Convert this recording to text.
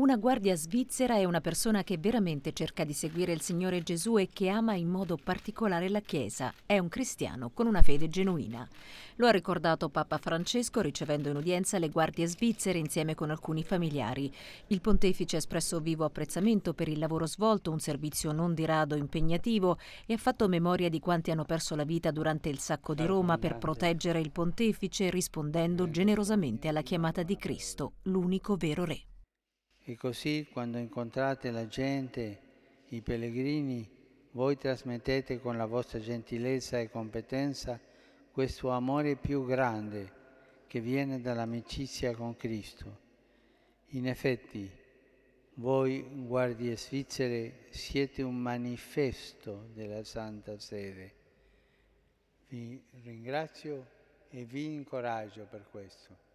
Una guardia svizzera è una persona che veramente cerca di seguire il Signore Gesù e che ama in modo particolare la Chiesa. È un cristiano con una fede genuina. Lo ha ricordato Papa Francesco ricevendo in udienza le guardie svizzere insieme con alcuni familiari. Il pontefice ha espresso vivo apprezzamento per il lavoro svolto, un servizio non di rado impegnativo e ha fatto memoria di quanti hanno perso la vita durante il sacco di Roma per proteggere il pontefice rispondendo generosamente alla chiamata di Cristo, l'unico vero re. E così quando incontrate la gente, i pellegrini, voi trasmettete con la vostra gentilezza e competenza questo amore più grande che viene dall'amicizia con Cristo. In effetti, voi, guardie svizzere, siete un manifesto della Santa Sede. Vi ringrazio e vi incoraggio per questo.